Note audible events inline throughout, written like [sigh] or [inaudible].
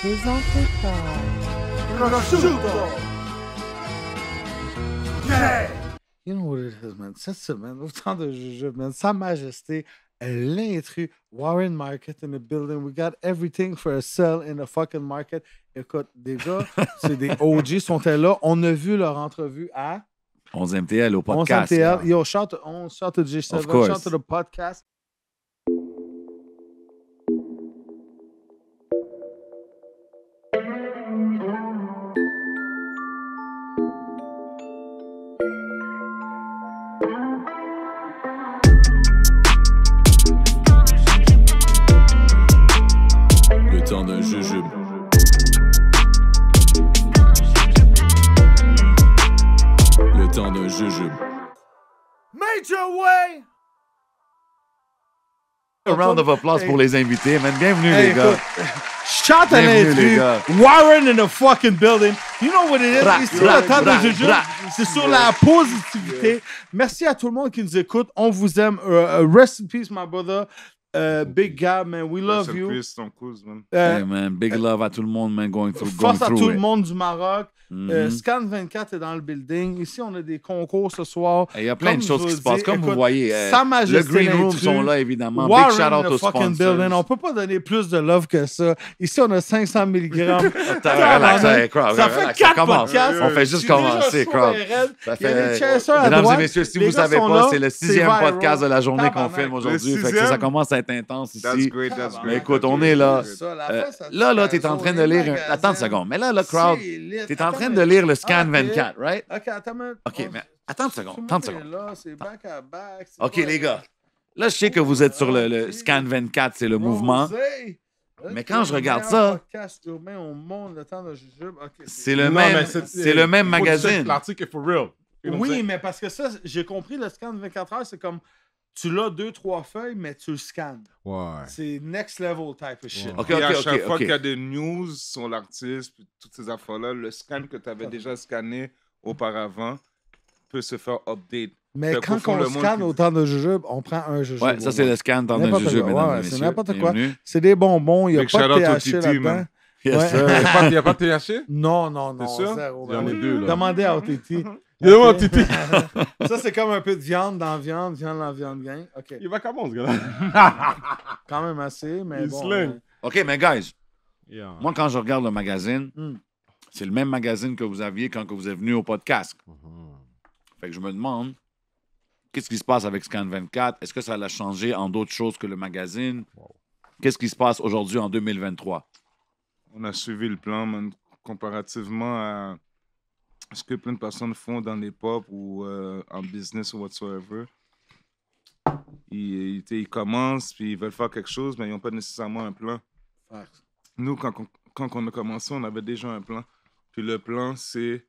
présenté par Prosciutto. Yeah! You know what it is, man. Cette semaine, autant de jugeux, man. Sa Majesté, l'intrus, Warren Market in the building. We got everything for a sell in the fucking market. Écoute, déjà, [laughs] c'est des OG, sont là. On a vu leur entrevue à 11 MTL au podcast. 11 MTL. Yo, shout, on shout to G7, shout to the podcast. putain de jujube. Le temps d'un jujube. Major Way! Un round of applause pour les invités, man. Bienvenue, les gars. Chante à l'intrus. Warren in the fucking building. You know what it is? C'est sur la table de jujube, c'est sur la positivité. Merci à tout le monde qui nous écoute. On vous aime. Euh, euh, rest in peace, my brother. Uh, big guy, man. We love you. Uh, big uh, love à tout le monde, man, going through, going Force à tout le monde du Maroc. Mm-hmm. Euh, Scan 24 est dans le building. Ici, on a des concours ce soir. Il y a plein de choses qui se passent. Comme vous voyez, euh, le Green Room sont là, évidemment. big shout-out aux sponsors. On peut pas donner plus de love que ça. Ici, on a 500 mg. [laughs] ça fait 4 podcasts. On fait juste commencer, crowd. Mesdames et messieurs, si vous savez pas, c'est le sixième podcast de la journée qu'on filme aujourd'hui. Ça commence à intense ici. Mais écoute, on est euh, là. là, là, t'es en train de lire. Attends une seconde. Mais là, le crowd, t'es en train de lire le scan 24, ah, right? OK, attends. OK, oh, mais attends une seconde. Attends une seconde. Ah, OK, les gars. Là, je sais que vous êtes sur le, oh, scan 24, c'est le mouvement. Mais quand je regarde ça, c'est le même, c'est le même magazine. Oui, mais parce que ça, j'ai compris, le scan 24 heures, c'est comme tu l'as deux, trois feuilles, mais tu le scannes. Ouais. C'est next level type of shit. Ouais. Okay, à chaque fois qu'il y a des news sur l'artiste, toutes ces affaires-là, le scan que tu avais déjà scanné auparavant peut se faire update. Mais quand on scanne autant de jujubes, on prend un jujube. Ouais, ça, c'est le scan dans un jujube, C'est n'importe quoi. C'est des bonbons, il n'y a, pas de THC là-dedans. Il n'y a pas de THC? Non, non, non. C'est sûr? Il y en a deux, là. Demandez à OTT. [laughs] Il mon [laughs] Ça, c'est comme un peu de viande dans viande, viande dans viande, gang. Il va comment, ce gars [laughs] Quand même assez, mais bon. Euh, OK, mais guys, moi, quand je regarde le magazine, hmm. c'est le même magazine que vous aviez quand vous êtes venu au podcast. Mm-hmm. Fait que je me demande, qu'est-ce qui se passe avec Scan 24? Est-ce que ça l'a changé en d'autres choses que le magazine? Qu'est-ce qui se passe aujourd'hui en 2023? On a suivi le plan, comparativement à ce que plein de personnes font dans les pop ou euh, en business ou whatsoever. Ils, ils, commencent, puis ils veulent faire quelque chose, mais ils n'ont pas nécessairement un plan. Nous, quand, quand on a commencé, on avait déjà un plan. Puis le plan, c'est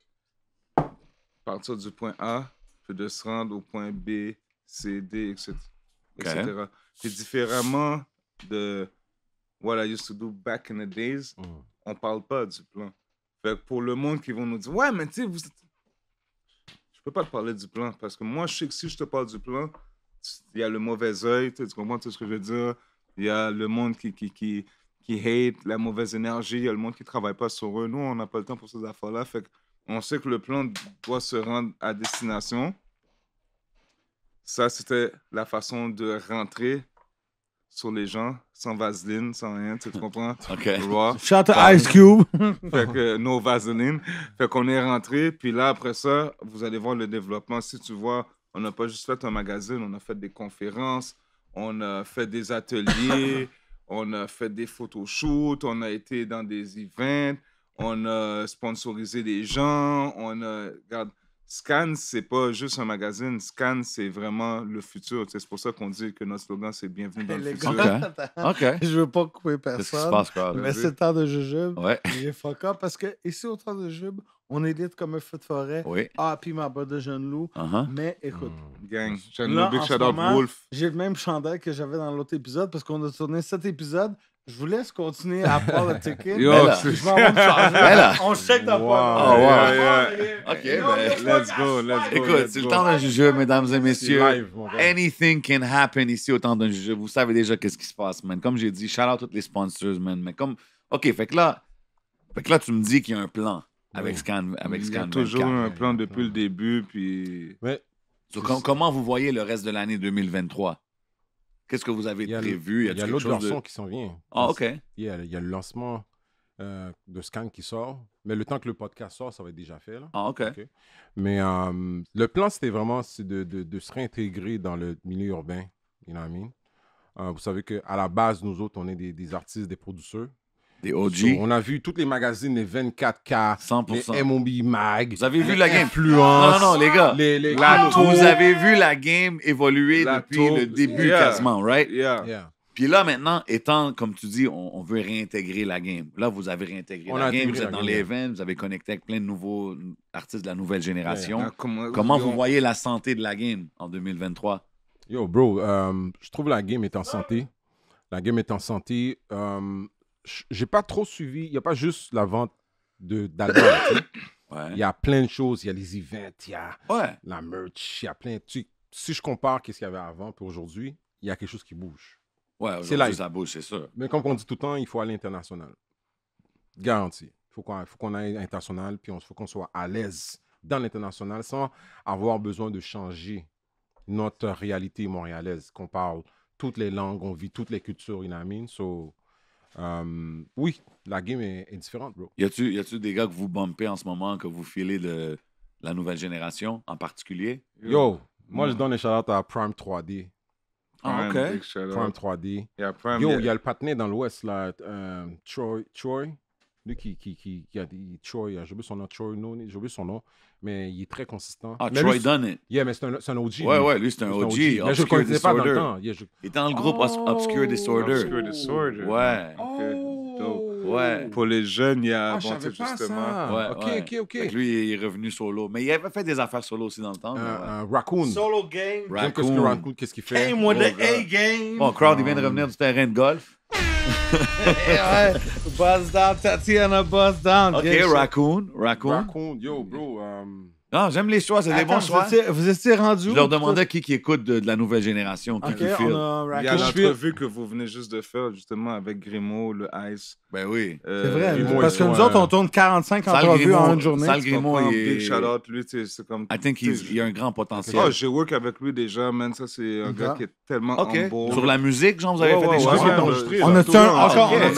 partir du point A, puis de se rendre au point B, C, D, etc. Puis différemment de what I used to do back in the days, on mm. on parle pas du plan. Fait pour le monde qui vont nous dire, ouais, mais tu sais, vous... je peux pas te parler du plan parce que moi, je sais que si je te parle du plan, il y a le mauvais oeil, tu comprends tout ce que je veux dire? Il y a le monde qui, qui, qui, qui hate, la mauvaise énergie, il y a le monde qui travaille pas sur eux. Nous, on n'a pas le temps pour ces affaires-là. Fait on sait que le plan doit se rendre à destination. Ça, c'était la façon de rentrer sur les gens sans vaseline, sans rien, tu te comprends? [laughs] OK. Shut Shout Ice Cube. [laughs] fait que no vaseline. Fait qu'on est rentré, puis là, après ça, vous allez voir le développement. Si tu vois, on n'a pas juste fait un magazine, on a fait des conférences, on a fait des ateliers, [laughs] on a fait des photoshoots, on a été dans des events, on a sponsorisé des gens, on a... Regarde, Scan, c'est pas juste un magazine. Scan, c'est vraiment le futur. C'est pour ça qu'on dit que notre slogan, c'est Bienvenue dans le futur. [laughs] OK. ne Je veux pas couper personne. mais c'est temps de jujube. Il est fuck parce que ici, au temps de jujube, on édite comme un feu de forêt. Ah, puis ma bas de jeune loup. Uh-huh. Mais écoute. Mm. Gang, jeune loup, big shout out Wolf. J'ai le même chandail que j'avais dans l'autre épisode parce qu'on a tourné cet épisode je vous laisse continuer à parler le ticket. Yo, là. je On check dans wow. Ah, OK, ben, let's go, let's go. Écoute, c'est le temps d'un jeu, mesdames et messieurs. Anything can happen ici au temps d'un jeu. Vous savez déjà ce qui se passe, man. Comme j'ai dit, shout out tous les sponsors, man. Mais comme, OK, fait que là, fait que là tu me dis qu'il y a un plan avec Scan. Avec Il y a toujours un plan depuis le début, puis. Ouais. comment vous voyez le reste de l'année 2023? Qu'est-ce que vous avez prévu? il y a, l'autre garçon qui s'en vient. Ah, OK. Il y, a, le lancement euh, de Scan qui sort. Mais le temps que le podcast sort, ça va être déjà fait. Ah, OK. Mais euh, le plan, c'était vraiment de, se réintégrer dans le milieu urbain. You know what I mean? Euh, vous savez qu'à la base, nous autres, on est des, des artistes, des producteurs. Des OG. on a vu tous les magazines, les 24K, 100%. les MOB Mag. Vous avez vu la game. Influence. Non, non, les gars. Vous avez vu la game évoluer depuis le début quasiment, right? Yeah. Puis là, maintenant, étant, comme tu dis, on, veut réintégrer la game. Là, vous avez réintégré la game, vous êtes dans les events, vous avez connecté avec plein de nouveaux artistes de la nouvelle génération. Ah, comment, vous voyez la santé de la game en 2023? Yo, bro, euh, je trouve la game est en santé. La game est en santé. Euh, j'ai pas trop suivi. Il n'y a pas juste la vente de [coughs] Il y a plein de choses. Il y a les events, il y a la merch, il y a plein de trucs. Si je compare qu'est-ce qu'il y avait avant pour aujourd'hui, il y a quelque chose qui bouge. Ouais, c'est là. Ça bouge, c'est ça. Mais comme on dit tout le temps, il faut aller international. Garanti. Il faut qu'on aille international, puis il faut qu'on soit à l'aise dans l'international sans avoir besoin de changer notre réalité montréalaise, qu'on parle toutes les langues, on vit toutes les cultures, il so, euh, oui, la game est, différente, bro. Y a-tu, y a-tu des gars que vous bumpez en ce moment, que vous filez de la nouvelle génération en particulier? Yo, moi je donne un shout à Prime 3D. Ah, ok. Prime 3D. Prime Yo, il y a le patiné dans l'Ouest, là, euh, Troy. Lui qui, qui, qui, qui a des. Troy, hein, j'ai oublié son nom, Troy non, j'ai oublié son nom, mais il est très consistant. Ah, mais Troy it. Yeah, mais c'est un, OG. Ouais, oui, ouais, lui, c'est un, OG. Il, est dans le groupe oh! Obscure Disorder. Obscure Disorder. Ouais. Oh. Pour les jeunes, il y a ah, bon type, justement. Ouais, ok, ok, ok. lui, il est revenu solo. Mais il avait fait des affaires solo aussi dans le temps. Euh, Raccoon. Solo game. Raccoon. Qu'est-ce qu'il fait? Game with the A-game. Bon, Crowd, il vient de revenir du terrain de golf. [laughs] Buzz down, Tatiana, buzz down. OK, Raccoon, Raccoon. Raccoon, yo, bro. Non, um, ah, j'aime les choix, c'est des bons choix. vous étiez rendu. Je leur demandais qui, qui écoute de, la nouvelle génération. Qui okay, qui Il y a l'entrevue que vous venez juste de faire, justement, avec Grimaud, le Ice. Ben oui. c'est vrai, euh, parce que nous autres, on tourne 45 entrevues en une journée. Sal Grimo, il est... Big shout-out, lui, c'est comme... I think il a un grand potentiel. oh, j'ai work avec lui déjà, man, ça, c'est un gars qui est tellement OK. humble. Sur la musique, genre, vous avez fait des choses enregistrées. On a tu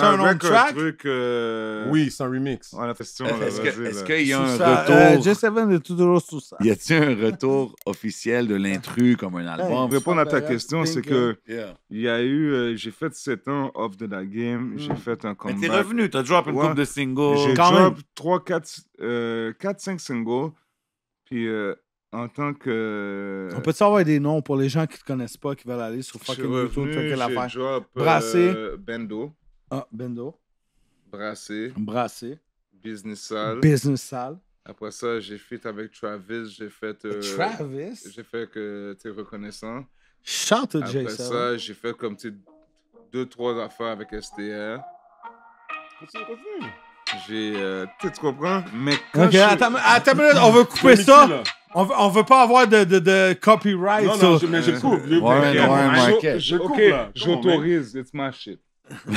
un, on track? Truc, euh, Oui, c'est un remix. On a fait ce [laughs] Est-ce qu'il y a un retour... Euh, J7 de toujours sous ça. Y a-t-il un retour [laughs] officiel de l'intrus comme un album? Pour répondre à ta question, c'est que il y a eu... J'ai fait 7 ans off de la game, j'ai mm. fait un comeback. T'es revenu, t'as drop une couple de singles. J'ai drop 3, 4, euh, 5 singles. Puis euh, en tant que. On peut-tu avoir des noms pour les gens qui te connaissent pas, qui veulent aller sur fucking YouTube, faire l'affaire? Drop, euh, Brassé. Bendo. Ah, Bendo. Brassé. Brassé. Business Sale. Business Sale. Après ça, j'ai fait avec Travis, j'ai fait. Euh, Travis? J'ai fait que t'es reconnaissant. Chante Jason. Après ça, j'ai fait comme deux, trois affaires avec STR. J'ai. Euh, tu comprends? Mais quand. attends, attends minute, on veut couper ça. On veut, on veut pas avoir de, de, de copyright. Non, non, je, mais je coupe. Je, coupe. Ouais, je, J'autorise. It's my shit.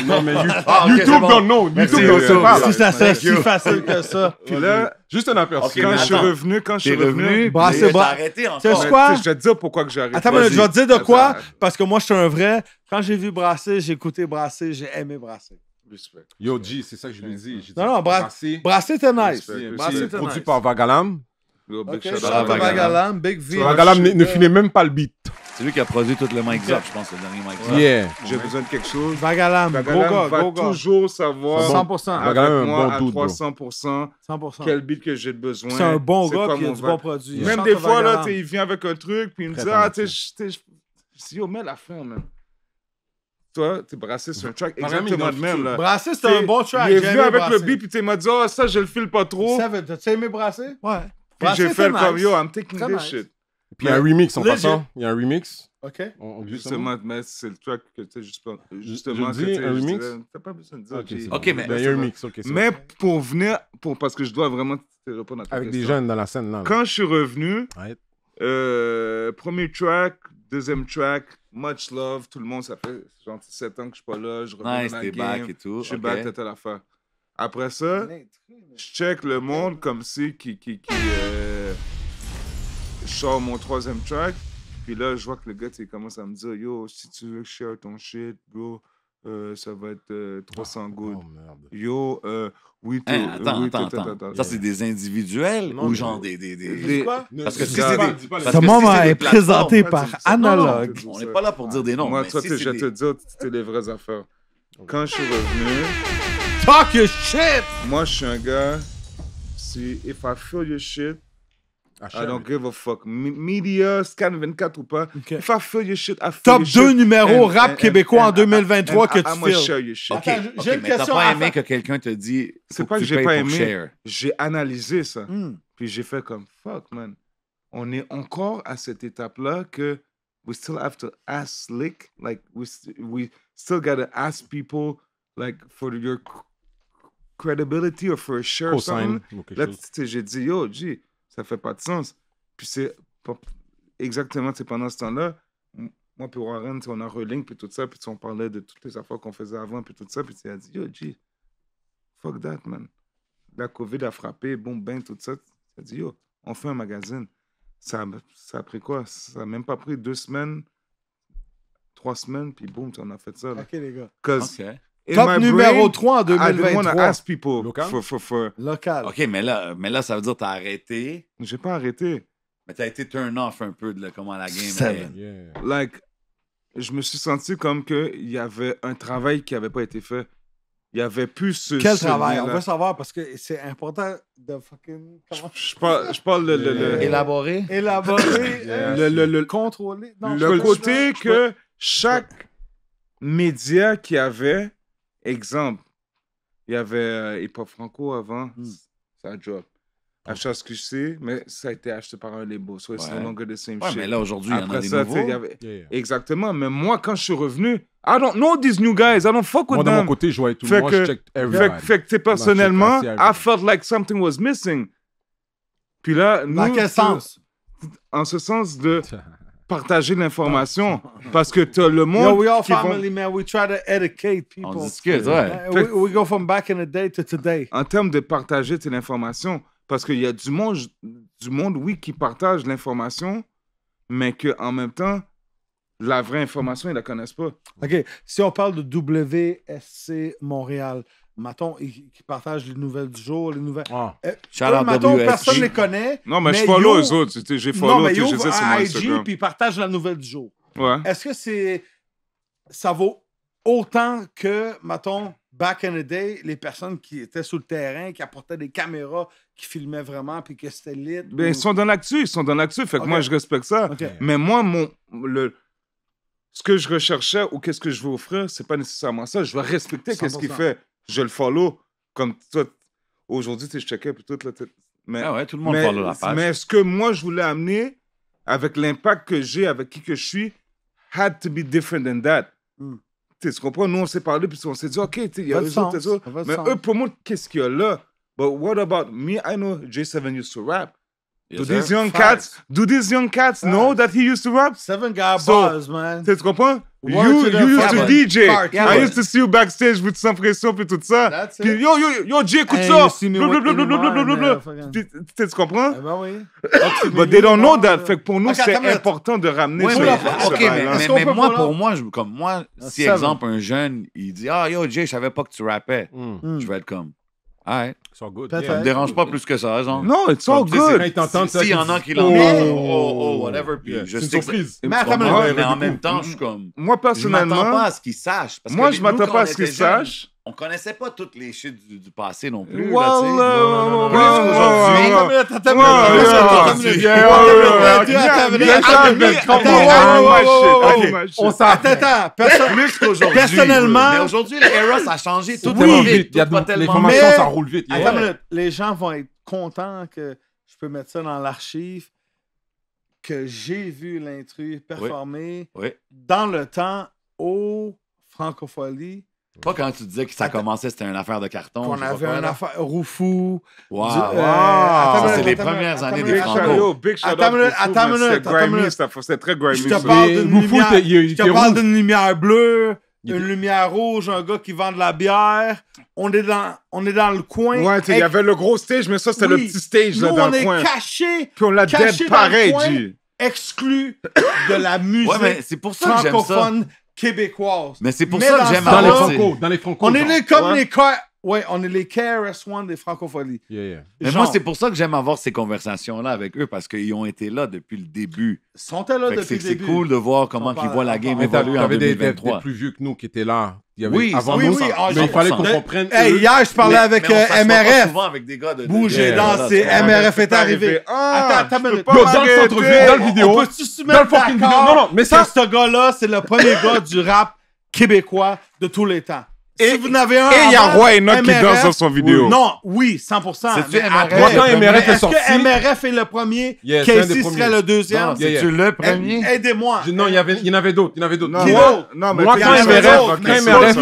Non, mais [laughs] you, ah, YouTube bon. non, YouTube don't know. Euh, si ça serait si facile que ça. [laughs] Puis là, juste un aperçu. quand je suis revenu, quand je suis revenu, bah, c'est bon. Tu Je vais te dire pourquoi que j'ai arrêté. Attends, mais je vais te dire de quoi, parce que moi, je suis un vrai. Quand j'ai vu Brasser, j'ai écouté Brasser, j'ai aimé Brasser. Respect. Yo, G, c'est ça que je lui dis. non, non, bra Brassé, c'est nice. Brassé, produit nice. par Vagalam. Yo, big shout out Vagalam, Big V. Vagalam ne, ne finit même pas le beat. C'est lui qui a produit tout les mic-ups, je pense, le dernier mic Zop. Yeah. J'ai besoin de quelque chose. Vagalam, gros go, Vagalam va toujours savoir 100%. moi à 300%, quel beat que j'ai besoin. C'est un bon gars qui a du bon produit. Même des fois, là, il vient avec un truc, puis il me dit, ah, tu sais, yo, mets la fin, même toi, t'es brassé sur un track exactement le même. Là. Brassé, c'est un bon track. Il est venu avec le beat, puis t'es m'a dit, oh, ça, je le file pas trop. tu T'as aimé Brassé Ouais. Puis j'ai fait le yo, I'm taking this shit. Puis il y a un remix en passant. Il y a un remix. OK. justement, c'est le track que tu juste Justement, je dis un remix. T'as pas besoin de dire. OK, mais. Ben, il y a un remix, OK. Mais pour venir, parce que je dois vraiment te répondre à ta question. Avec des jeunes dans la scène, là. Quand je suis revenu, euh, premier track, Deuxième track, Much Love, tout le monde, ça fait 7 ans que je suis pas là, je reviens nice, dans la game, et tout. je suis okay. back, tête à la fin. Après ça, je check le monde comme si qui, qui, qui euh, je sors mon troisième track, puis là, je vois que le gars, il commence à me dire, yo, si tu veux share ton shit, bro, euh, ça va être 300 euh, ah, gouttes. Oh, Yo, euh, oui, hein, tu euh, attends, attends, attends, attends, Ça, c'est des individuels non, ou genre des. des, Quoi? Parce que des. Ce moment est, présenté par Analogue. on n'est pas là pour dire des noms. Moi, mais toi, je vais te dire, c'était des vraies affaires. Quand je suis revenu. Talk your shit! Moi, je suis un gars. Si, if I feel your shit, I ah, ah, don't give a fuck. media, Scan 24 ou pas. If I feel your shit, I feel Top your 2 numéro rap québécois en 2023 que tu I'm feel. Share your shit. Okay. J'ai question. pas aimé que quelqu'un te dit. C'est quoi que, que j'ai pas aimé. J'ai analysé ça. Hmm. Puis j'ai fait comme fuck, man. On est encore à cette étape-là que we still have to ask slick. Like, we, we still gotta ask people, like, for your credibility or for a share. J'ai dit, yo, gee. Ça fait pas de sens. Puis c'est exactement, c'est pendant ce temps-là, moi puis Warren, on a relink, puis tout ça, puis on parlait de toutes les affaires qu'on faisait avant, puis tout ça, puis tu a dit, yo, oh, fuck that, man. La COVID a frappé, bon, ben, tout ça. Tu a dit, yo, oh, on fait un magazine. Ça, ça a pris quoi? Ça a même pas pris deux semaines, trois semaines, puis boum, on a fait ça. OK, les gars. Top numéro 3 en 2023. ask people. Local. OK, mais là, mais là, ça veut dire as arrêté. J'ai pas arrêté. Mais as été turn off un peu de comment la game Seven. Like, je me suis senti comme qu'il y avait un travail qui n'avait pas été fait. Il y avait plus ce. Quel travail On va savoir parce que c'est important de fucking. Je, parle, je Élaborer. Élaborer. [coughs] Euh, le, le, Contrôler. le côté que chaque média qui avait Exemple, il y avait euh, Hip Hop Franco avant, mm. ça drop. ce ah. que Je sais, mais ça a été acheté par un label. So it's ouais. no longer the same ouais, shit. mais là, aujourd'hui, il y en a des ça, nouveaux. Y avait... Exactement. Mais moi, quand je suis revenu, I don't know these new guys. I don't fuck with them. Moi, de mon côté, je voyais tout. Fait moi, je check everybody. Fait, que, personnellement, I felt like something was missing. Puis là, nous... Dans quel sens? En ce sens de... [laughs] partager l'information parce que t'as le monde. vont... man. ouais. We, go back in the day to today. En termes de partager l'information, parce qu'il y a du monde, du monde, oui, qui partage l'information, mais qu'en même temps, la vraie information, ils la connaissent pas. OK. Si on parle de WSC Montréal, Maton, qui partagent les nouvelles du jour, les nouvelles. Ah, euh, personne ne les connaît. Non, mais, je follow eux autres. J'ai follow, non, mais IG, puis ils partagent la nouvelle du jour. Est-ce que c'est. Ça vaut autant que, mettons, back in the day, les personnes qui étaient sur le terrain, qui apportaient des caméras, qui filmaient vraiment, puis que c'était lit. Ben, Ils sont dans l'actu, ils sont dans l'actu, fait que moi, je respecte ça. Mais moi, mon, le, ce que je recherchais ou qu'est-ce que je veux offrir, c'est pas nécessairement ça. Je vais respecter qu'est-ce qu'il fait je le follow. Comme toi. aujourd'hui, je checkais puis tout. Là, mais, ah tout le monde mais, la page. Mais ce que moi, je voulais amener avec l'impact que j'ai, avec qui que je suis, had to be different than that. Hmm. Tu comprends? Nous, on s'est parlé, puis on s'est dit, OK, il y a eux autres, Mais eux, pour moi, qu'est-ce qu'il y a là? But what about me? I know J7 used to rap. do these young cats? Do these young cats know that he used to rap? Seven got bars, man. Tu comprends? You, you used to DJ. I used to see you backstage with some pression puis tout ça. Puis, yo, yo, yo, Jay, écoute ça. Tu comprends? Eh ben oui. But they don't know that. Fait que pour nous, c'est important de ramener ce Ok, mais moi, pour moi, comme moi, si exemple, un jeune, il dit, ah, yo, Jay, je savais pas que tu rappais. Hmm. Je vais être comme... Right. Ah so good. Yeah. Ça me dérange pas plus que ça, genre. Non, it's all good. S'il y en a qui l'ont oh oh, oh, oh, whatever. je sais surprise. mais, en même temps, je suis comme. Moi, personnellement. Je m'attends pas à ce qu'ils sachent. Parce moi, je m'attends pas à ce qu'ils sachent on connaissait pas toutes les chutes du, passé non plus. là, plus qu'aujourd'hui. Personnellement. Mais aujourd'hui, l'era, ça a changé. Tout est vite. Il y a roule vite. Les gens vont être contents que je peux mettre ça dans l'archive que j'ai vu l'intrus performer dans le temps au Francophonie pas quand tu disais que ça commençait, c'était une affaire de carton. On avait une affaire Roufou. Wow! Euh, c'est les premières années des Franco. Big shout Attends minute, C'était très grimy. Je te parle d'une lumière bleue une lumière rouge, un gars qui vend de la bière. On est dans, on est dans le coin. Ouais, il y avait le gros stage, mais ça, c'était le petit stage là, dans le coin. on est caché. Puis on l'a dead exclu [coughs] de la musique francophone québécoise. Mais c'est pour ça que j'aime Dans les franco, dans les franco. On est les, comme les cas. Ouais, on est les KRS-One des francophonies. Yeah, yeah. Mais moi, c'est pour ça que j'aime avoir ces conversations-là avec eux parce qu'ils ont été là depuis le début. Ils sont là depuis le début. C'est cool de voir comment ils voient la game évoluer en 2023. y avait des plus vieux que nous qui étaient là il y avait oui, avant oui, nous, oui, ça, ah, mais il fallait qu'on comprenne. Hey, hier, je parlais mais, avec mais euh, MRF. Bouger, avec des gars de, yeah, danser, voilà, MRF est arrivé. Ah, attends, attends, pas Dans le centre-ville, dans le vidéo. On peut se dans le fucking vidéo? Non, non, mais ça. Ce gars-là, c'est le premier gars du rap québécois de tous les temps. Et, il y a Roy et Nock qui danse dans son vidéo. Non, oui, 100%. C'est quand MRF est sorti. Est-ce que MRF est le premier? Casey serait le deuxième? C'est-tu le premier? Aidez-moi. Non, il y, avait, il y en avait d'autres. Il y en avait d'autres. Non, moi, mais moi, quand MRF, est MRF,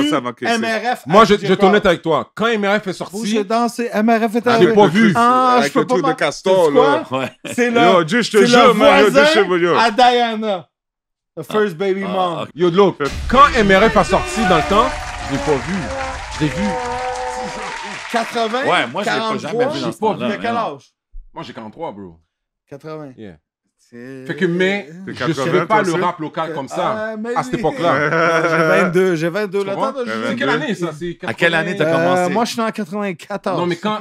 moi, je, suis honnête avec toi. Quand MRF est sorti. j'ai dansé, MRF est arrivé. J'ai pas vu. je peux pas. Avec le de castor, là. C'est le. je te jure, voisin à Diana. The first baby mom. Yo, look. Quand MRF a sorti dans le temps, je l'ai pas vu. Je l'ai vu. 80? Ouais, moi, je pas jamais vu quel âge? Moi, j'ai 43, bro. 80? Fait que, mais, je ne veux pas le rap local comme ça, ah, à cette époque-là. j'ai 22, j'ai 22. c'est quelle année, ça? À quelle année t'as commencé? Euh, moi, je suis en 94. Non, mais quand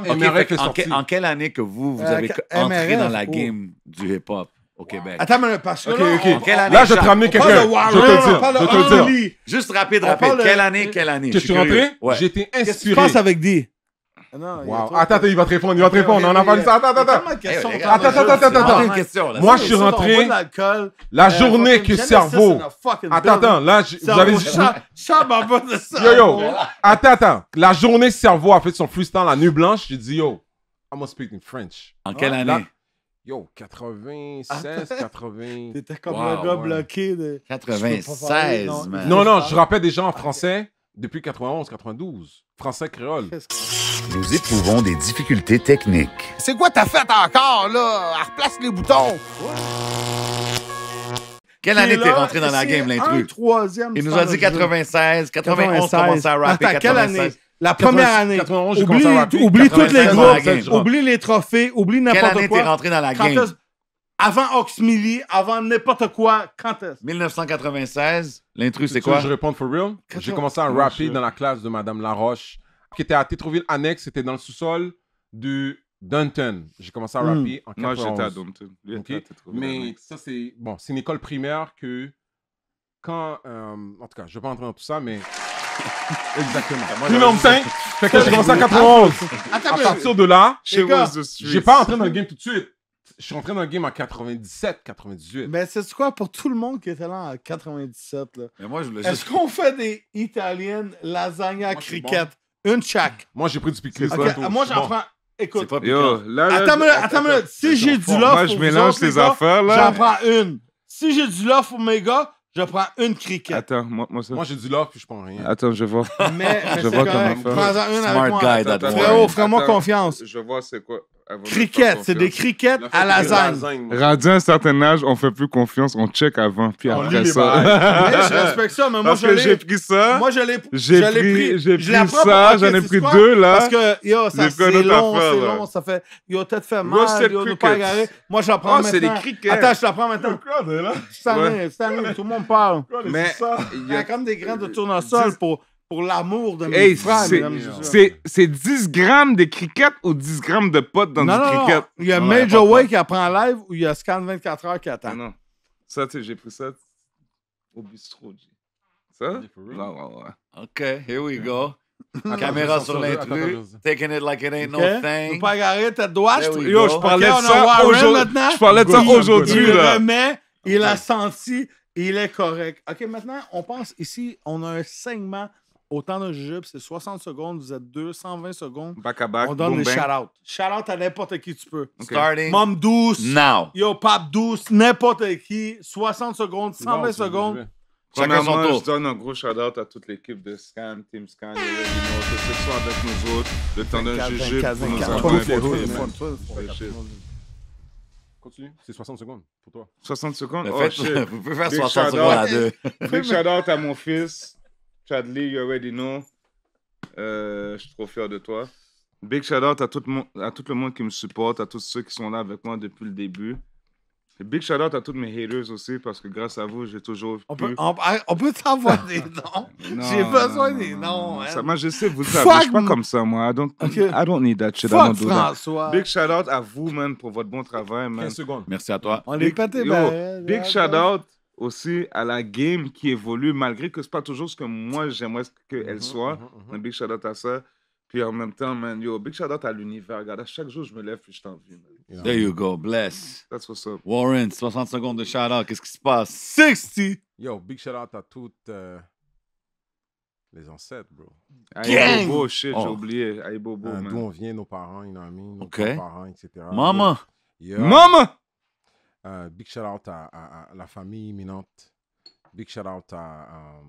sorti. En, quelle année que vous, vous euh, avez entré dans la oh. game du hip-hop? au Québec. Attends, mais parce que là, Là, je vais te ramener quelqu'un. Je vais te le dire. te dire. Juste rapide, rapide. quelle Quelle année, quelle année? Que je suis rentré, Ouais. j'ai été Qu'est-ce que tu avec D? Ah non, il Attends, il va te répondre, il va te répondre. On a parlé de ça. Attends, attends, attends. attends, attends, attends, question, Moi, je suis rentré. La eh, journée que cerveau. Attends, attends, là, vous avez dit. Yo, yo. Attends, attends. La journée cerveau a fait son freestyle la nuit blanche. J'ai dit, yo, I'm gonna speak in French. En quelle année? Yo, 96, 80. Ah, t'étais comme un gars bloqué de. 96, non. man. Non, non, je ah, rappelle des gens en français depuis 91, 92. Français créole. Nous éprouvons des difficultés techniques. C'est quoi ta fête encore, là? À replace les boutons. Quelle année t'es rentré dans la game, l'intrus? Il nous a dit 96, 91, 96. commences à rapper, 96. Quelle année? La première année. 91, oublie, oublie, tous les groupes, oublie les trophées, oublie n'importe quoi. Quelle rentré dans la game? Avant Oxmilly, avant n'importe quoi, quand est-ce? 1996, l'intrus, c'est quoi? Je réponds for real. J'ai commencé à rapper dans la classe de Madame Laroche, qui était à Tétroville Annexe, c'était dans le sous-sol du Dunton. J'ai commencé à hmm. rapper en 91. Moi, j'étais à Dunton. Mais ça, c'est... Bon, c'est une école primaire que... Quand... Euh, en tout cas, je ne vais pas entrer dans tout ça, mais... [laughs] Exactement. Plus même fait que j'ai commencé à 91. À partir de là, j'ai pas entré dans le game tout de suite. Je suis rentré dans le game en 97, 98. Mais c'est quoi pour tout le monde qui était là en 97 là. Est-ce qu'on fait des italiennes lasagna cricket une chaque Moi j'ai pris du piquet. moi j'en prends Écoute, Yo, là, attends, moi attends, Si j'ai du love, moi je mélange tes affaires J'en prends une. Si j'ai du love pour mes gars, je prends une criquette. Attends, moi, moi ça. Moi, j'ai du lard puis je prends rien. Attends, je vois. Mais, mais je vois comment faire. Smart Frérot, fais-moi confiance. Je vois c'est quoi. Cricket, c'est des criquettes à lasagne. Rendu à un certain âge, on fait plus confiance, on check avant, puis après ça. [laughs] je respecte ça, mais moi, parce j'ai pris ça. Moi, je l'ai j'ai pris. J'ai pris, ça, j'en ai pris deux, là. Parce que, yo, ça, c'est long, c'est long, ça fait... Yo, tête fait mal, yo, ne pas égaré. Moi, je la prends oh, maintenant. Attends, je la prends maintenant. Ça me, ça me, tout le monde mais il y a comme des grains de tournesol pour, pour l'amour de mes frères, C'est 10 grammes de cricket ou 10 grammes de potes dans non, du cricket? Il y a Major Way qui apprend live ou il y a Scan 24 heures qui attend. Non, Ça, tu sais, j'ai pris ça au bistrot. Ça? Non, OK, here we go. Caméra sur l'intrus. Taking it like it ain't no thing. pas ta droite. Yo, je parlais de ça aujourd'hui. Je parlais de ça aujourd'hui. Il remet, il a senti il est correct. OK, maintenant, on passe ici. On a un segment au temps d'un jujube. C'est 60 secondes. Vous êtes 220 secondes. Back à back. On donne des shout-outs. Shout-out à n'importe qui tu peux. Starting. Mom douce. Now. Yo, pap douce. N'importe qui. 60 secondes, 120 secondes. Chacun Je donne un gros shout-out à toute l'équipe de Scan, Team Scan, que ce avec nous autres, le temps d'un jujube, pour nous Continue. C'est 60 secondes pour toi. 60 secondes? En oh, fait, [laughs] Vous pouvez faire 60 secondes à deux. [laughs] Big shout out à mon fils. Chadley, you already know. Euh, je suis trop fier de toi. Big shout out à tout le monde qui me supporte, à tous ceux qui sont là avec moi depuis le début. Big shout out à toutes mes haters aussi parce que grâce à vous, j'ai toujours. On peut, on, ah, peut t'envoyer [laughs] des noms. j'ai besoin non, des noms. Ça, moi, je sais, vous savez, je suis pas comme ça, moi. I don't, need that shit. Fuck François. Big shout out à vous, man, pour votre bon travail, man. 15 secondes. Merci à toi. On big, est pété man. Ben, big shout out aussi à la game qui évolue malgré que ce n'est pas toujours ce que moi j'aimerais qu'elle mhm, soit. Mhm, mhm. big shout out à ça. Puis en même temps, man, yo, big shout out à l'univers. Regarde, chaque jour, je me lève puis je t'envie, man. There you go, bless. That's what's up. Warren, 60 secondes de shout out. Qu'est-ce qui se passe? 60! Yo, big shout out à toutes euh, les ancêtres, bro. Gang! Bobo, shit, j'ai oh. oublié. Aïe, Bobo, euh, D'où on vient, nos parents, nos amis, Nos parents, etc. Maman! Maman! Euh, big shout out à, la famille imminente. Big shout out à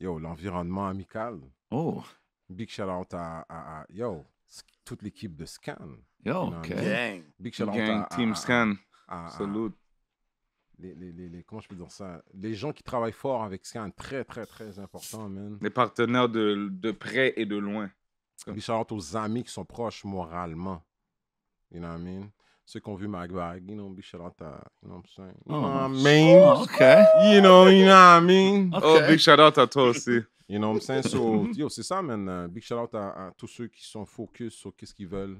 yo l'environnement amical. Oh. Big shout out à, yo, toute l'équipe de Scan. Yo, okay. gang. Big shout out gang, à, Team Scan. Salute. Les, les, les, comment je peux dire ça Les gens qui travaillent fort avec Scan, très, très, très important, man. Les partenaires de, de près et de loin. Big shout out aux amis qui sont proches moralement. You know what I mean ceux qui ont vu Mag Bag, you shout out à, you know what I'm saying? You know oh, what I mean? Oh, okay. You know, you know what I mean? Okay. Oh, big shout out à toi aussi. You know what I'm saying? So, yo, c'est ça, man. Euh, big shout out à, à tous ceux qui sont focus sur qu'est-ce qu'ils veulent.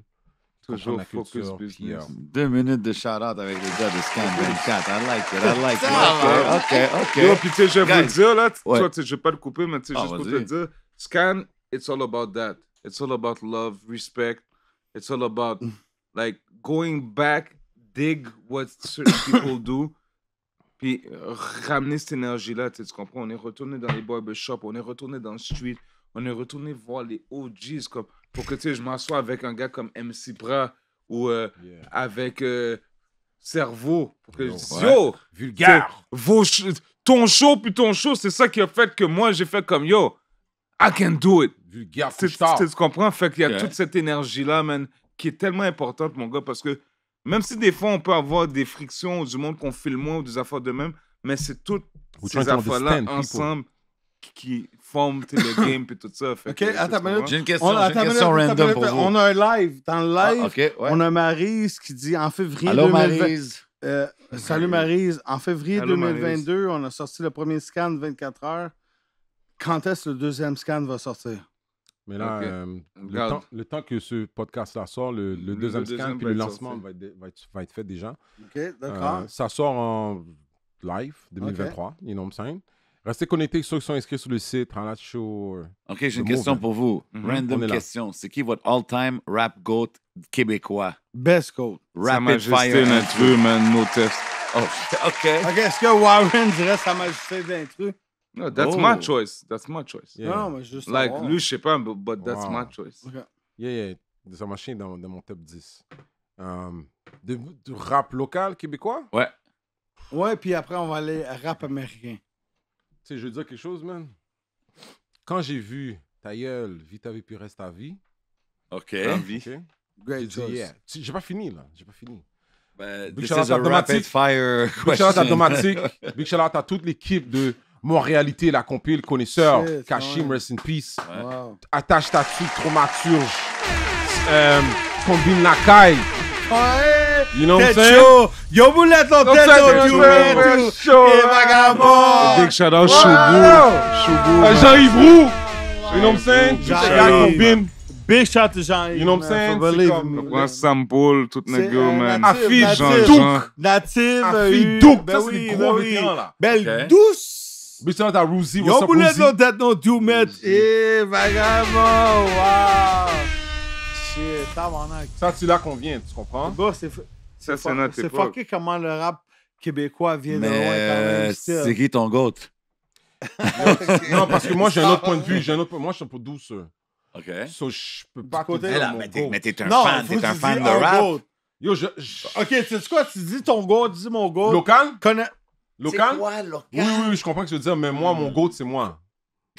Toujours focus business. Euh, Deux minutes de shout-out avec les gars de Scan 24. I like it, I like it. OK, OK, OK. Yo, puis tu sais, je vais vous dire, là, tu sais, je vais pas le couper, mais tu sais, ah, juste pour te dire, Scan, it's all about that. It's all about love, respect. It's all about like going back, dig what certain [coughs] people do, puis ramener cette énergie-là, tu comprends? On est retourné dans les barbershops, on est retourné dans le street, on est retourné voir les OGs comme pour que tu sais, je m'assois avec un gars comme MC Bra ou euh, avec euh, Cerveau pour que je dise, yo vulgaire vos ton show puis ton show c'est ça qui a fait que moi j'ai fait comme yo I can do it vulgaire tu comprends fait qu'il y a toute cette énergie là man qui est tellement importante, mon gars, parce que même si des fois on peut avoir des frictions du monde qu'on filme moins ou des affaires de même, mais c'est toutes ces affaires-là ensemble qui forment le [coughs] game et tout ça. J'ai une question, on, random On a un live. Dans le ah, live, on a Marise qui dit en février euh, salut Marise. En février 2022, on a sorti le premier scan de 24 heures. Quand est-ce que le deuxième scan va sortir? Mais là, euh, le, temps, que ce podcast-là sort, le, deuxième, scan, et le lancement va être, va, fait déjà. OK, d'accord. Euh, ça sort en live 2023, il Restez connectés, ceux qui sont inscrits sur le site, la Show. OK, j'ai une question pour vous. Mhm. Random question. C'est qui votre all-time rap goat québécois? Best goat. Rapid Sa Majesté d'intrus, man, no test. Oh, OK. OK, est-ce que Warren dirait Sa Majesté d'intrus? No, that's my oh. choice. That's my choice. Non, mais juste. Like, savoir. lui, je sais pas, but, but that's Wow. my choice. Yeah, Yeah, yeah. ma machine dans, mon top 10. Um, de- du rap local québécois? Ouais. Ouais, puis après, on va aller rap américain. Tu sais, je veux dire quelque chose, man. Quand j'ai vu ta gueule, Vita vie puis reste ta vie, OK. Hein? vie. j'ai Great yeah. J'ai pas fini, là. J'ai pas fini. Ben, Big this shout fire question. shout out à à toute l'équipe de réalité la compile, connaisseur, Kashim, rest in peace. Attache ta traumaturge. Euh, combine la caille. You know what I'm saying? Show. vous Big shout out, Shubu. Jean-Yves You know what I'm saying? Big shout Jean-Yves. You know what I'm saying? C'est comme. Sampoul, tout nègre, man. jean Native. Belle douce. Mais shout out to Roozy. Yo, up, that no do, man. Eh, vagabond. waouh. Shit, tabarnak. Ça, tu là qu'on vient, tu comprends? Bon, c'est... Ça, c'est notre C'est fucké comment le rap québécois vient de loin quand même. C'est qui ton goat? [laughs] non, parce que moi, j'ai un autre point de vue. J'ai un autre... Moi, je suis peu douce. Euh. OK. So, je peux pas côté. Mais t'es un fan, t'es un fan de rap. Yo, je, OK, tu sais quoi? Tu dis ton goat, dis mon goat. Local? Connais... Local? Quoi, Oui, oui, je comprends ce que tu veux dire, mais moi, mon hmm. goat, c'est moi.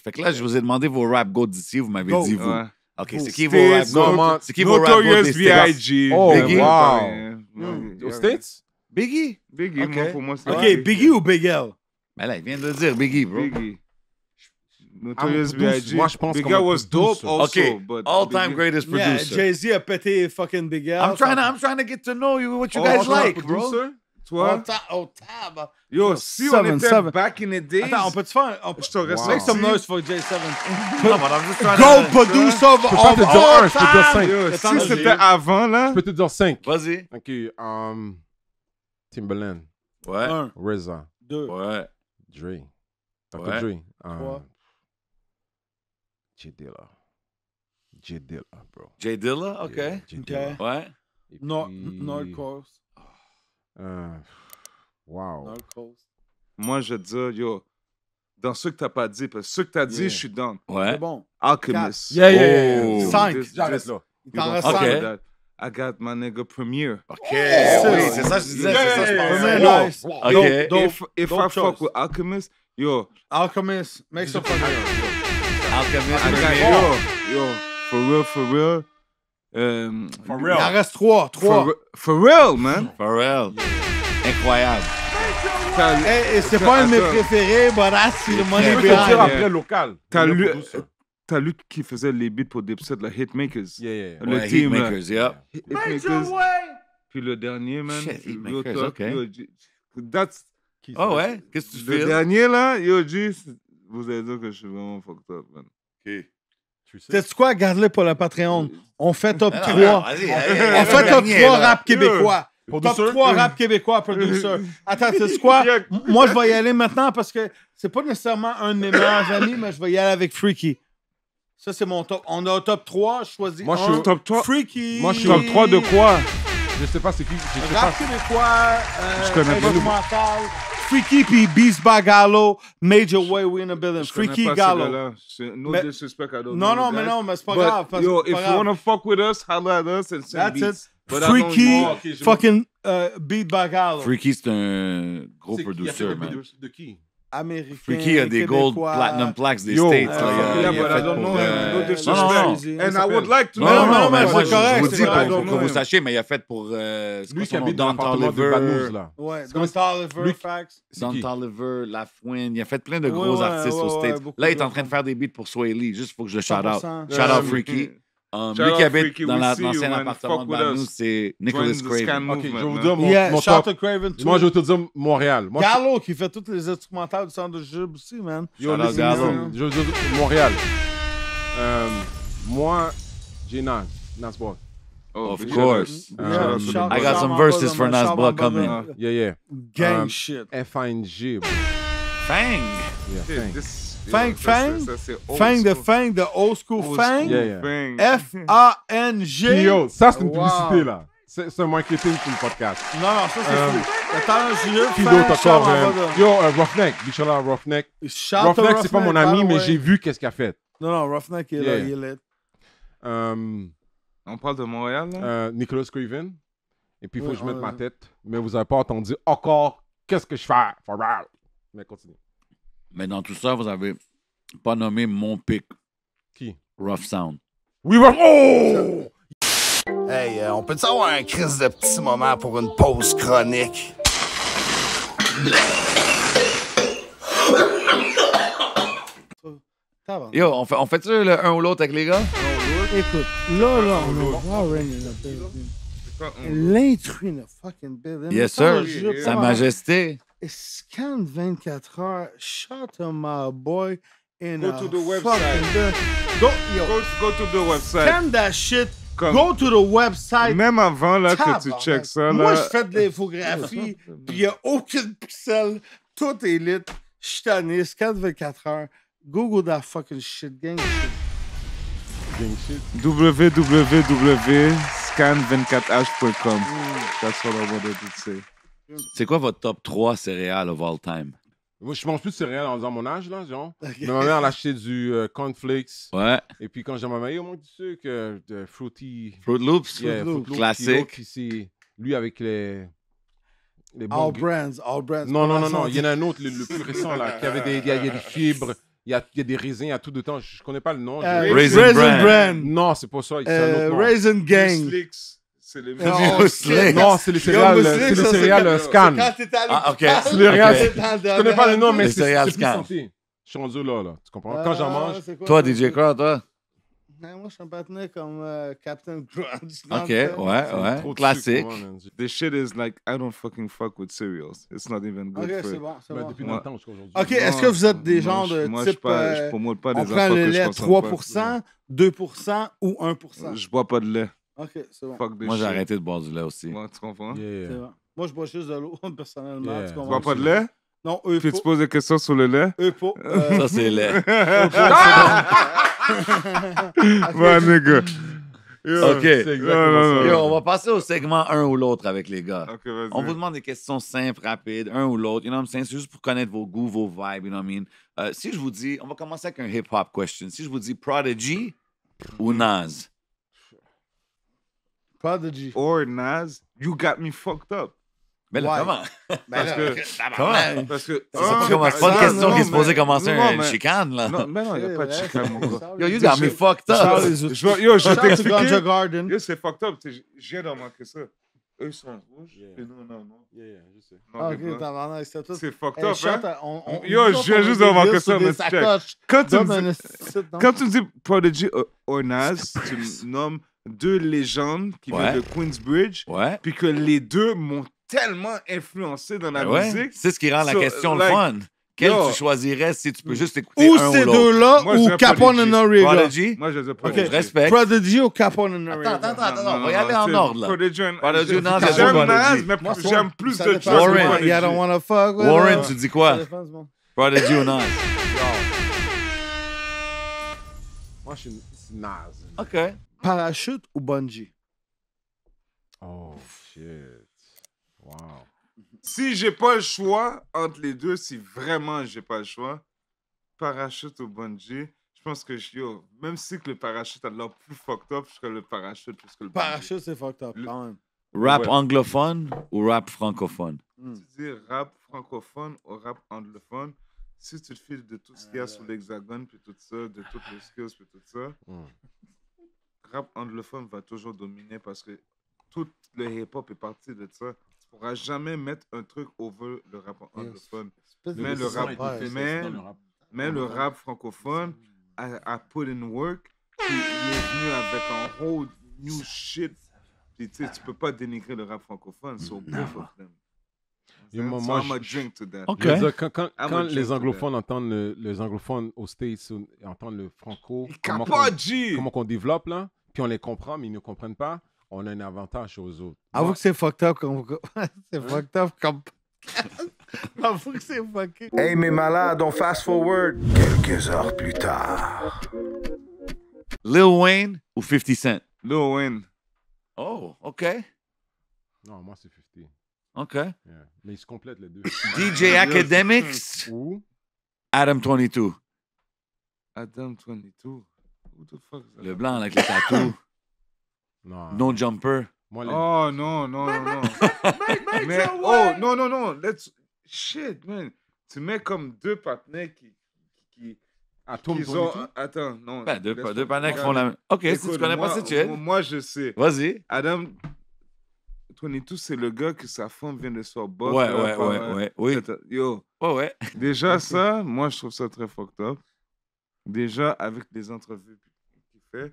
Fait que là, je vous ai demandé vos rap goats d'ici, vous m'avez dit vous. Ok, c'est qui vos rap goats? C'est qui vos rap goats? B.I.G. Oh, Biggie. Wow. Hmm. Aux States? Biggie. Biggie, Ok, Biggie ou Big L? Mais là, il vient de le dire, Biggie, bro. Biggie. Notorious B.I.G. Moi, je pense Big L was dope also. But All-time greatest producer. Yeah, Jay-Z a pété fucking Big L. I'm trying, to, I'm trying to get to know you, what you oh, guys like, bro. Toi? Au, table. Yo, si seven, on était seven. back in the days. Attends, on peut-tu faire un. je te respecte. Make some noise for J7. [laughs] non, Go producer of all te dire un, je peux te dire 5. si c'était avant, là. Je peux te dire 5. Vas-y. Ok. Um, Timbaland. Ouais. 1. RZA. 2. Ouais. Dre. Dr. Ouais. Dre. Um, 3. J. Dilla. J. Dilla, bro. J. Dilla, ok. Yeah, J. Dilla. Okay. Ouais. Puis... North, North Coast. Euh, wow. Moi, je dis, yo, dans ce que t'as pas dit, parce que ce que t'as dit, je suis dans Ouais. bon. Alchemist. Yeah, yeah, yeah. Oh. Cinq. Il t'en I got my nigga Premier. OK, oh. c'est ça je disais, ça je OK. if I fuck with Alchemist, yo, Alchemist, make some fun. Alchemist, I got yo, yo, for real, for real. Euh, il reste trois. For, real, man. For real. Incroyable. Hey, eh, eh, c'est pas un de mes préférés, Boras, c'est le après local. T'as lu, qui faisait les beats pour la Hitmakers. Yeah, yeah, yeah. Le yeah. Puis le dernier, man. okay. that's... Oh ouais? Qu'est-ce Le dernier, là, vous allez dire que je suis vraiment fucked up, man. Tu sais. tu quoi? Garde-le pour le Patreon. Euh, on fait top 3. Ah, on fait top 3 rap québécois. Top 3 euh, rap québécois, producer. Attends, sais-tu quoi? [laughs] Moi, je vais y aller maintenant parce que c'est pas nécessairement un de mes meilleurs [coughs] amis, mais je vais y aller avec Freaky. Ça, c'est mon top. On a un top 3, je choisis. Moi, je suis top 3. Freaky. Moi, je suis top 3 de quoi? Je sais pas, c'est qui? Je Rap québécois. Euh, je connais pas. Freaky puis Beast by Gallo, Major Way, we in the building. Freaky pas Gallo. No mais, disrespect à those Non, no, guys. mais non, mais c'est pas But, grave. Parce, yo, if grave. you wanna fuck with us, holla at us and send That's beats. it. But Freaky, oh, okay, fucking uh, Beat by Gallo. Freaky, c'est un gros producer, man. The qui? américain. Freaky a des gold platinum plaques des States. Ah, là, yeah, I don't know. And I would like to know. Non, non, mais moi, je vous dis pour que vous sachiez, mais il a fait pour. Euh, lui qui habite dans là. Ouais, Don Oliver, Don Oliver, Lafouine. Il a fait plein de gros artistes aux States. Là, il est en train de faire des beats pour Swelly Lee. Juste pour que je le shout out. Shout out Freaky. Euh, Um, lui qui habite dans l'ancien appartement de nous, c'est Nicholas Craven. Ok, je vous dire mon, mon Moi, je vais te dire Montréal. Moi, Gallo qui fait toutes les instrumentales du centre de jeu aussi, man. Yo, Gallo. Je vous dire Montréal. Euh, moi, j'ai Nas. Nas Oh, of course. Euh, I got some verses for Nas coming. yeah, yeah. Gang um, shit. F-I-N-G. Fang. Yeah, Fang Fang. Fang de Fang de Old School Fang. F-A-N-G. Yo, ça, c'est une publicité, là. C'est un marketing pour le podcast. Non, non, ça, c'est euh, fou. Attends, Qui d'autre encore? Euh, yo, euh, Roughneck. Bichola Roughneck. Roughneck, c'est pas mon ami, mais j'ai vu qu'est-ce qu'il a fait. Non, non, Roughneck, il est là. On parle de Montréal, là? Nicolas Craven. Et puis, il faut que je mette ma tête. Mais vous n'avez pas entendu encore qu'est-ce que je fais. For Mais continue. Mais dans tout ça, vous avez pas nommé mon pic. Qui? Rough Sound. Oui, Rough... Oh! Hey, euh, on peut avoir un crise de petit moment pour une pause chronique? Yo, on fait, fait tu le un ou l'autre avec les gars? Écoute, là, là, on fucking building. Yes, sir. Sa majesté scan 24 h shut up my boy, in go to the website. Go, to the website. Scan that shit. go to the website. Même avant que tu checks ça. Moi, je fais de l'infographie, [laughs] puis il n'y a aucune pixel. Tout est lit. Je suis Scan 24 heures. Google that fucking shit, gang shit. Gang shit. www.scan24h.com. Mm. That's what I wanted to say. C'est quoi votre top 3 céréales of all time? Moi, je mange plus de céréales en disant mon âge, là, genre. Mais [laughs] ma mère, elle achetait du euh, cornflakes. Ouais. Et puis, quand j'ai ma mère, au moins du sucre, euh, de fruity. Fruit Loops. Yeah, Loops. Classique. c'est lui, avec les. les all brands, all brands. Non, non, non, non. Il y en a un autre, le, plus récent, là, qui avait des, il y a, des fibres. Il y, a, il y, a, des raisins, il y a tout de temps. Je, ne connais pas le nom. Euh, Raisin, Raisin Brand. Non, c'est pas ça. un euh, Raisin Gang. C'est les muscles. Non, c'est les céréales, c'est les céréales euh, scan. Ah, ok. C'est les céréales. Je connais pas le nom, mais c'est plus Scan. Je suis rendu là, là. Tu comprends? Quand j'en ah, mange. Toi, DJ Crowd, toi? Ben, moi, je suis un partenaire comme euh, Captain Crunch. Ok, ouais, ouais. Trop classique. This shit is like, I don't fucking fuck with cereals. It's not even good for... Ok, c'est bon, c'est ben, bon. Depuis longtemps, longtemps jusqu'à aujourd'hui. Ok, est-ce que vous êtes des gens de moi, type... Moi, euh, je ne promote pas des affaires que je lait 3%, 2% ou 1%? Je bois pas de lait. OK, c'est bon. Moi, j'ai arrêté de boire du lait aussi. Moi tu comprends? Moi, je bois juste de l'eau, [laughs] personnellement. Tu bois pas de lait? Non, eux, Puis tu poses des questions sur le lait? eux, [laughs] euh, Ça, c'est le. [laughs] Ouais, Ok. on va passer au segment un ou l'autre avec les gars. On vous demande des questions simples, rapides, un ou l'autre. You know C'est juste pour connaître vos goûts, vos vibes, you know euh, si je vous dis, on va commencer avec un hip-hop question. Si je vous dis Prodigy ou Nas, Prodigy. Or Nas, you got me fucked up. Mais là, ouais. comment? Ben parce, que, [laughs] comment? parce que. C'est pas de oh, question qui se posait commencer une chicane, là. Non, mais non, il n'y a pas de chicane, mon gars. Yo, you got me fucked up. Yo, je t'explique. Yo, c'est fucked up. J'ai j'ai dans ma ça. Eux, sont rouges, et nous, non, non. Yeah, yeah, je sais. Non, ah, ok, c'est tout. C'est fucked up, hein? Yo, je viens juste d'en que ça, mais check. Quand tu me dis Prodigy euh, or Nas, tu me [laughs] nommes deux légendes qui viennent de Queensbridge, ouais. puis que les deux m'ont tellement influencé dans la ben ouais. musique. C'est ce qui rend la question fun. Quel tu choisirais si tu peux juste écouter ou un ou ces deux-là ou Capone and Noriega? Prodigy? Moi, je les je Okay. Respect. Prodigy ou Capone and Noriega? Attends, attends, attends. on va y aller en ordre, là. Prodigy, Prodigy non, c'est J'aime Nas, mais j'aime plus de choses Warren, Warren, tu dis quoi? Prodigy ou Nas? Moi, je suis Nas. OK. Parachute ou bungee? Oh, shit. Wow. Si j'ai pas le choix entre les deux, si vraiment j'ai pas le choix, parachute ou bungee, je pense que je. même si le parachute a l'air plus fucked up, je serais le parachute plus que le Parachute, c'est fucked up quand même. Rap anglophone ou rap francophone? Hmm. rap francophone ou rap anglophone? Si tu te files de tout ce qu'il y a ah. sur l'hexagone, puis tout ça, de toutes les skills, puis tout ça, hmm rap anglophone va toujours dominer parce que tout le hip-hop est parti de ça. Tu pourras jamais mettre un truc over le rap anglophone. Mais, le rap, mais, mais, le rap, francophone a, a put in work. il est venu avec un whole new shit. tu sais, peux pas dénigrer le rap francophone. So, both of them. I'm a drink to quand, les anglophones entendent le, les anglophones aux States entendent le franco, comment on, comment on développe là, puis on les comprend, mais ils ne comprennent pas, on a un avantage aux autres. Avoue Moi... que c'est fucked up comme. [laughs] c'est fucked up comme. [laughs] que c'est up. Hey, mes malades, on fast forward. Quelques heures plus tard. Lil Wayne ou 50 Cent? Lil Wayne. Oh, OK. Non, moi, c'est 50. OK. Mais ils se complètent les deux. [laughs] DJ Academics ou Adam 22. Adam 22. Le blanc avec les tatou. [coughs] non. jumper. Moi, Oh non, non, non, non. oh, non, non, non. Let's... Shit, man. Tu mets comme deux partenaires qui. qui, Attends, non. Ben, deux, deux qui font la même. Ok, si tu connais pas, moi- c'est tué. moi- je sais. Vas-y. Adam 22, c'est le gars que sa femme vient de se faire Ouais, ouais, ouais, euh, ouais. Yo, ouais, ouais. déjà [laughs] ça, moi, je trouve ça très fucked up. Déjà, avec des entrevues qu'il fait,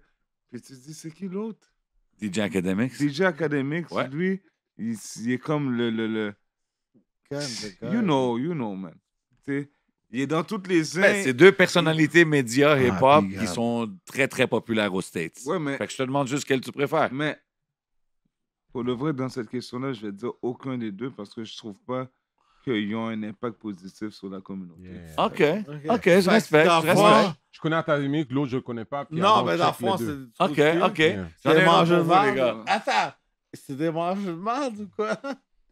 puis tu te dis, c'est qui l'autre? DJ Academics. DJ Academics, lui, il, est comme le. le, le... You know, you know, man. il est dans toutes les ben, c'est deux personnalités médias et pop hop qui sont très, très populaires aux States. Fait que je te demande juste quel tu préfères. Mais pour le vrai, dans cette question-là, je vais dire aucun des deux parce que je trouve pas qu'ils ont un impact positif sur la communauté. OK. OK, je respecte. Je, respecte. je connais que l'autre, je ne connais pas. non, mais la France, c'est. OK, OK. Ça C'est des manches de les gars. Attends, c'est des manches ou quoi?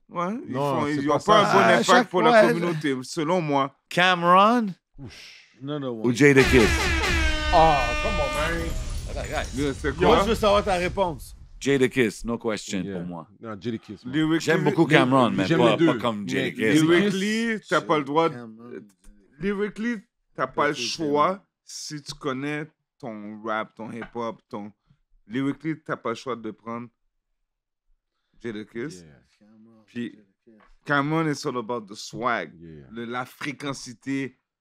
Ouais, ils n'ont pas, pas, un bon impact pour la communauté, selon moi. Cameron? ou Jay the Oh, come on, man. Yo, je veux savoir ta réponse. Kiss, no question pour moi. Non, J'aime beaucoup Cameron, mais pas, pas, comme Jadakiss. Lyrically, t'as pas le droit. Lyrically, t'as pas le choix si tu connais ton rap, ton hip-hop, ton. tu t'as pas le choix de prendre Jadakiss. Yeah. Puis Cameron is all about the swag, le, la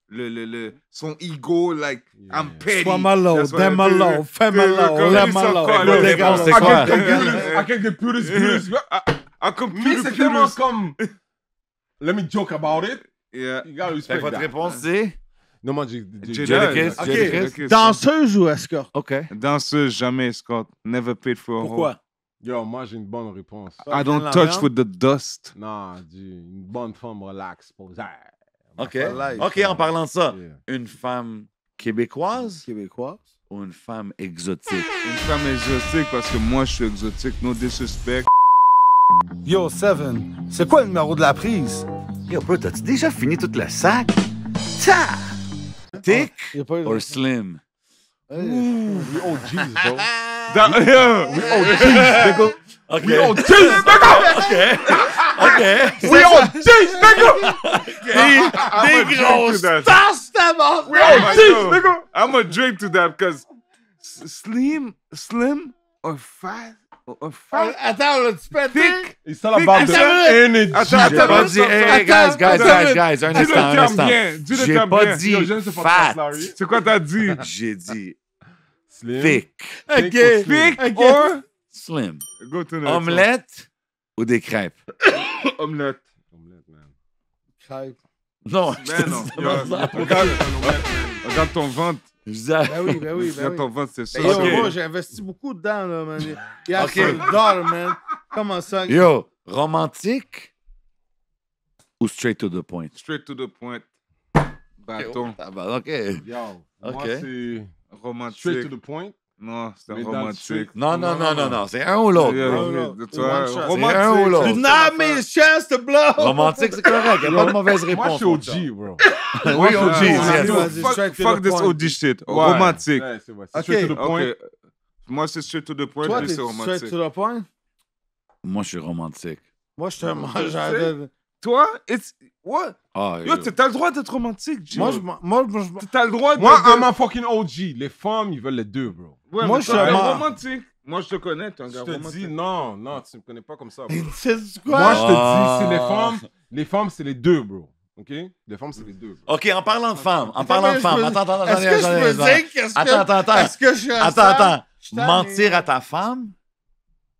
le, le, le, son ego, like, I'm petty. Sois malo, fais les malo. C'est quoi? I can get purest I can Mais c'est comme, [laughs] let me joke about it. Yeah. You gotta respect Votre réponse, c'est? Non, moi, Danseuse ou escorte? OK. Danseuse, jamais escorte. Never paid for a Pourquoi? Yo, moi, j'ai une bonne réponse. I don't touch with the dust. Non, une bonne femme relax, ça... OK. OK, en parlant de ça, une femme québécoise? Ou une femme exotique? Une femme exotique parce que moi, je suis exotique. No disrespect. Yo, Seven, c'est quoi le numéro de la prise? Yo, bro, t'as-tu déjà fini toute la sac? Ta! Thick ah, or slim? Hey, we old G's, bro. [laughs] we old G's, nigga. We old nigga! okay. okay. We on this, nigga. Nigga gonna stas them up. We on this, nigga. I'm gonna drink to that because slim, slim or fat. أتعمل تسبتك يسلم بعض الانرجي j'ai pas dit hey guys guys guys guys understand. instant un instant j'ai pas dit fat c'est quoi t'as dit [laughs] j'ai dit thick thick or slim go to the omelette ou des crêpes? [coughs] Omelette. Omelette, man. Crêpes. Non, je ben te non. dis [laughs] Regarde, regarde ton ventre. Ben, ben, ben oui, ton ventre, c'est ça. yo, moi, j'ai investi beaucoup dedans, là, man. Il y a Ok. 5 man. Comment ça? Yo, romantique ou straight to the point? Straight to the point. Oh, Bâton. OK. Yo, moi, c'est romantique. Straight to the point. Non, c'est un romantique. Non, non, non, non, non. C'est un ou l'autre. Romantique. un ou l'autre. Not de chance to blow. Romantique, c'est correct. Il n'y a pas de mauvaise réponse. Moi, je suis OG, bro. oui, OG. Fuck this OG shit. Romantique. OK. Moi, c'est straight to the point. Toi, es straight to the point? Moi, je suis romantique. Moi, je suis un mangeur Toi, it's... What? Ah, yo, t'as le droit d'être romantique, Jim. Moi, je... Moi, je... T'as le droit de... Moi, I'm a fucking OG. Les femmes, ils veulent les deux, bro moi, je te connais, es un gars romantique. Je te dis, non, non, tu me connais pas comme ça. Moi, je te dis, ah. c'est les femmes. Les femmes, c'est les deux, bro. OK? Les femmes, c'est les deux. OK, en parlant de femmes, en parlant de femmes. Attends, attends, attends. Est-ce que je peux dire Attends, ce que je Attends, attends. Mentir à ta femme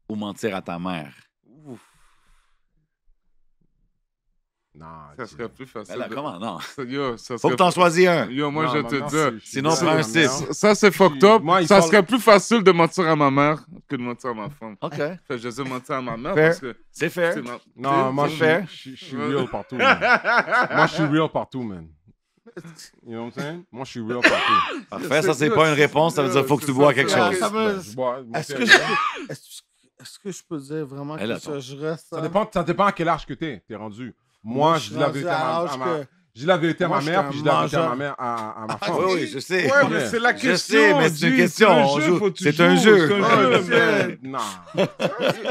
ou mentir à ta mère? Non, ça serait plus facile. Ben comment non? Yo, ça Faut que t'en choisir choisis un. Yo, moi, je te dis. Sinon, prends un 6. Ça, c'est fucked up. Moi, ça serait plus facile de mentir à ma mère que de mentir à ma femme. OK. Fait que je vais mentir à ma mère parce que. C'est fair. Ma... Non, moi, je suis real partout. moi, je suis real partout, man. You know what I'm saying? Moi, je suis real partout. Parfait, ça, c'est pas une réponse. Ça veut dire faut que tu bois quelque chose. Ben, est-ce que je. Est-ce que je peux dire vraiment que je reste. Ça dépend, ça dépend à quel âge que t'es, t'es rendu. Moi, je dis la vérité à, ma, Je ma mère, puis je dis la vérité à ma mère, à, à ma ah femme. Oui, oui, je sais. Ouais, mais c'est la question. Je sais, mais c'est une question. C'est un jeu. [laughs] Non.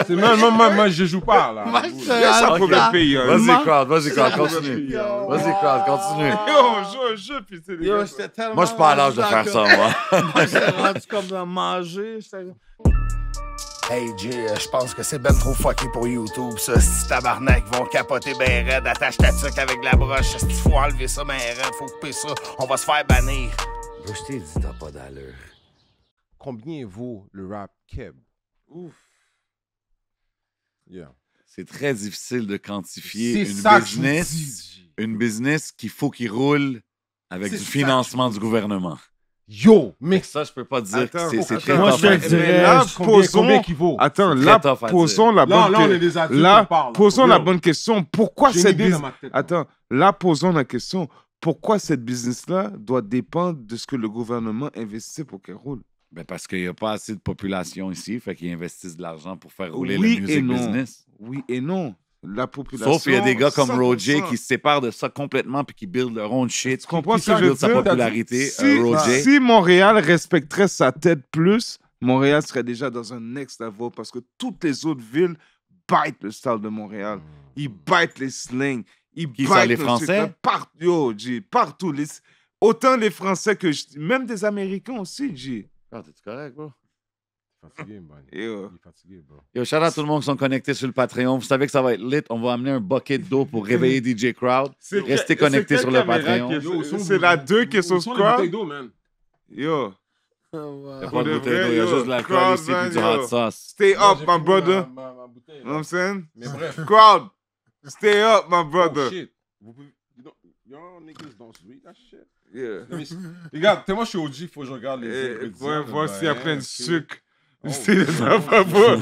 C'est Non. moi, moi, je joue pas, là. ça un problème pays. Hein. Vas-y, Crowd, vas-y, Crowd, continue. Vas-y, Crowd, continue. [laughs] Yo, joue un jeu, puis c'est des Moi, je suis pas à l'âge de faire ça, moi. [laughs] Moi, suis rendu comme dans manger. Hey Jay, euh, je pense que c'est ben trop fucké pour YouTube, ça. Si tabarnak vont capoter ben raide, attache ta tuque avec la broche. Si faut enlever ça ben red? faut couper ça, on va se faire bannir. Je t'ai dit, t'as pas d'allure. Combien vaut le rap keb? Ouf. Yeah. C'est très difficile de quantifier une business, une business qu'il faut qu'il roule avec du financement du gouvernement. Yo, mais ça, je peux pas dire. Attends, c'est, très Moi, je dirais là, combien, combien vaut. Attends, là, posons la bonne posons la bonne question. Pourquoi cette business... Attends, là, posons la question. Pourquoi cette business-là doit dépendre de ce que le gouvernement investit pour qu'elle roule? Ben parce qu'il n'y a pas assez de population ici, fait qu'ils investissent de l'argent pour faire rouler le music et business. Oui et non la population. Sauf qu'il y a des gars comme Roger qui se séparent de ça complètement puis qui build leur own shit. Tu comprends ce que je veux dire? Euh, si, Montréal respecterait sa tête plus, Montréal serait déjà dans un next level parce que toutes les autres villes bite le style de Montréal. Ils bite les slings. Ils Qui les Français? Partout, partout. Les... Autant les Français que... Même des Américains aussi, G. Ah, correct, bro fatigué, man. [laughs] Yo. Il est fatigué, bro. Yo, shout out à tout le monde qui sont connectés sur le Patreon. Vous savez que ça va être lit. On va amener un bucket d'eau pour [laughs] réveiller DJ Crowd. Restez connectés sur le Patreon. C'est la 2 qui est sur Crowd. Yo. Il [laughs] pas de bouteille d'eau, il y a juste de l'alcool ici et du hot sauce. Stay up, my brother. You know what I'm saying? Mais bref. Crowd, stay up, my oh, brother. Oh, shit. Y'all niggas don't read that shit. Yeah. Regarde, tellement je suis OG, faut que je regarde les. Voir s'il y a plein de sucre. Oh. Si les enfants vont, [laughs]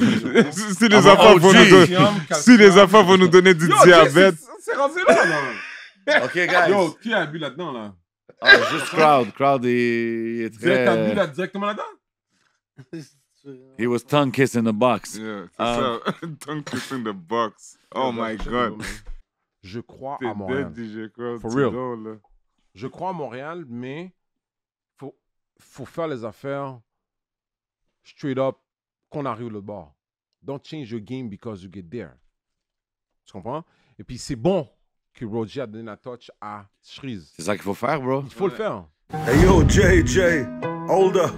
si les [laughs] vont nous donner, si les vont nous donner du diabète. C'est rendu là, [laughs] OK, guys. Yo, qui a bu là-dedans, là? Ah, juste Crowd. Crowd est, est très... as bu là, directement là-dedans? He was tongue kissing the box. Yeah, um, tongue kissing the box. Oh my God. Je crois à Montréal. For real. je crois à Montréal, mais faut, faut faire les affaires straight up qu'on arrive le bord. Don't change your game because you get there. Tu comprends? Et puis c'est bon que Roger a donné la touch à Shreeze. C'est ça qu'il faut faire, bro. Il faut le faire. Hey yo, JJ, Older.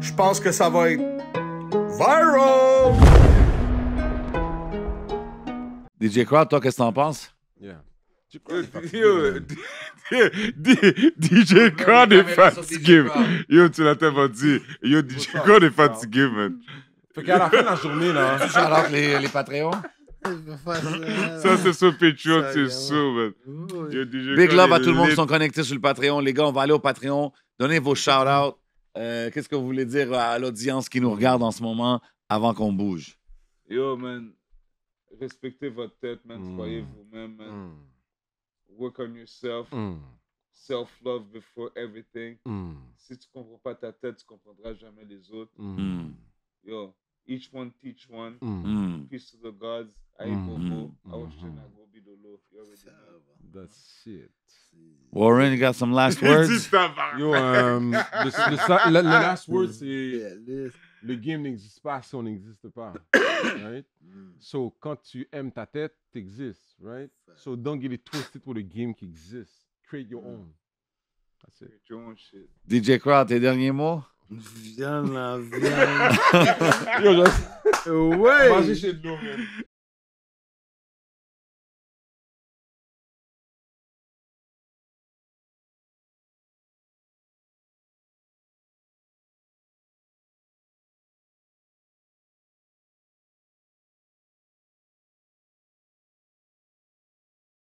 Je pense que ça va être viral. DJ Crowd, toi, qu'est-ce que t'en penses? Yeah. Yo, DJ [laughs] Khan est fatigué. Hein. Yo, tu l'as tellement dit. Yo, DJ Khan est ah. fatigué, man. Fait qu'à la fin de la journée, là. Hein. les, les Patreons. [laughs] Ça, c'est sur Patreon, c'est sûr, man. Big love à tout le monde qui sont connectés sur le Patreon. Les gars, on va aller au Patreon. Donnez vos shout-outs. Euh, qu'est-ce que vous voulez dire à l'audience qui nous regarde en ce moment avant qu'on bouge? Yo, man respectez votre tête, man. Hmm. Soyez vous-même, man. Hmm. work on yourself. Mm. Self-love before everything. Mm. Si tu comprends pas ta tête, tu comprendras jamais les autres. Mm. Yo, each one teach one. Mm. Peace to the gods. Mm. That's it. Warren, you got some last [laughs] words? You um, the le, le, le last [laughs] words. c'est... Yeah, le game n'existe pas si on n'existe pas. [coughs] right? Hmm. So, quand tu aimes ta tête, exists, right? So, don't get it twisted for the game qui existe. Create your hmm. own. That's it. Create your own shit. DJ Crowd, tes derniers mots? Viens là, viens. [laughs] Yo, je... [laughs] Ouais. Vas-y chez nous,